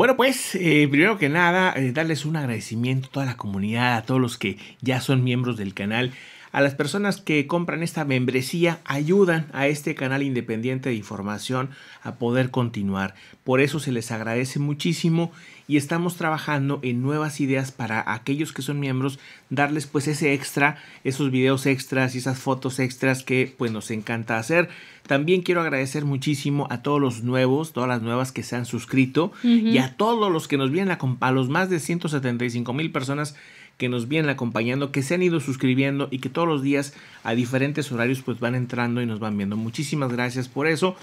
Bueno, pues eh, primero que nada, eh, darles un agradecimiento a toda la comunidad, a todos los que ya son miembros del canal a las personas que compran esta membresía ayudan a este canal independiente de información a poder continuar. Por eso se les agradece muchísimo y estamos trabajando en nuevas ideas para aquellos que son miembros, darles pues ese extra, esos videos extras y esas fotos extras que pues nos encanta hacer. También quiero agradecer muchísimo a todos los nuevos, todas las nuevas que se han suscrito y a todos los que nos vienen a, a los más de 175 mil personas que nos vienen acompañando, que se han ido suscribiendo y que todos los días a diferentes horarios pues van entrando y nos van viendo. Muchísimas gracias por eso.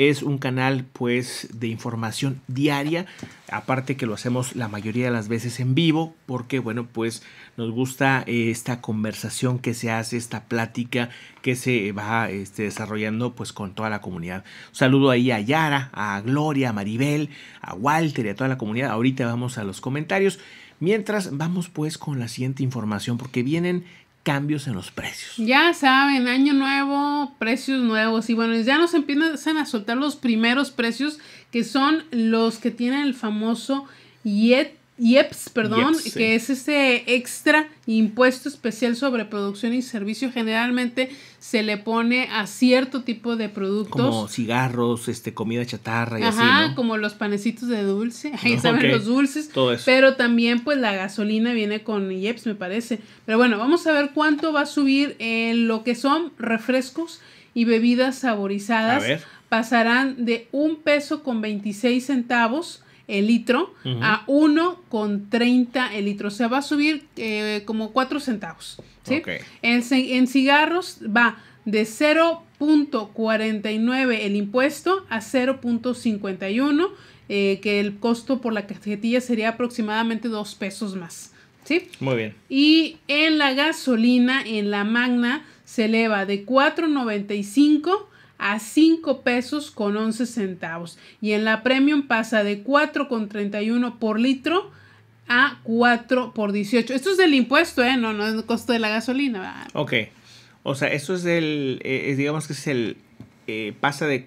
Es un canal pues de información diaria, aparte que lo hacemos la mayoría de las veces en vivo, porque bueno, pues nos gusta eh, esta conversación que se hace, esta plática que se va este, desarrollando pues con toda la comunidad. saludo ahí a Yara, a Gloria, a Maribel, a Walter y a toda la comunidad. Ahorita vamos a los comentarios. Mientras vamos pues con la siguiente información porque vienen cambios en los precios. Ya saben, año nuevo, precios nuevos. Y bueno, ya nos empiezan a soltar los primeros precios que son los que tienen el famoso Yet. IEPS, perdón, e que es ese extra impuesto especial sobre producción y servicio, generalmente se le pone a cierto tipo de productos. Como cigarros, este, comida chatarra y así, ¿no? como los panecitos de dulce, ahí saben los dulces. Todo eso. Pero también, pues, la gasolina viene con IEPS, me parece. Pero bueno, vamos a ver cuánto va a subir en lo que son refrescos y bebidas saborizadas. A ver. Pasarán de un peso con 26 centavos el litro a a 1,30 el litro. O sea, va a subir eh, como 4 centavos. En, cigarros va de 0.49 el impuesto a 0.51, eh, que el costo por la cajetilla sería aproximadamente dos pesos más. ¿Sí? Muy bien. Y en la gasolina, en la magna, se eleva de 4.95 a 5 pesos con 11 centavos y en la Premium pasa de 4,31 por litro a 4 por 18. Esto es del impuesto, ¿eh? No, no es el costo de la gasolina. Ok. O sea, eso es el, eh, digamos que es el, eh, pasa de,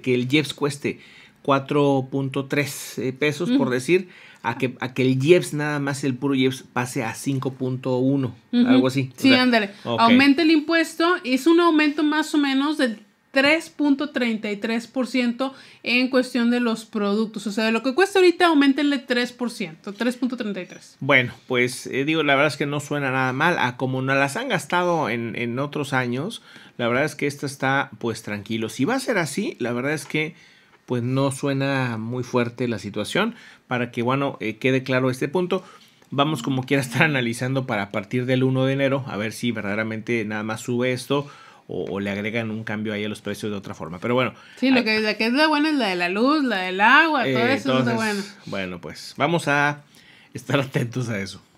que el Jeps cueste 4.3 eh, pesos, por decir, a que, a el Jeps, nada más el puro Jeps, pase a 5.1, algo así. Sí, ándale. Aumenta el impuesto, es un aumento más o menos del 3.33% en cuestión de los productos. O sea, de lo que cuesta ahorita, aumentenle 3%, 3.33%. Bueno, pues eh, digo, la verdad es que no suena nada mal. A ah, como no las han gastado en, en otros años, la verdad es que esta está pues tranquilo. Si va a ser así, la verdad es que pues no suena muy fuerte la situación. Para que, bueno, eh, quede claro este punto vamos como quiera estar analizando para partir del 1 de enero, a ver si verdaderamente nada más sube esto o, le agregan un cambio ahí a los precios de otra forma. Pero bueno. Sí, lo ah, que, que es la buena es la de la luz, la del agua, todo eso es lo bueno. Bueno, pues vamos a estar atentos a eso.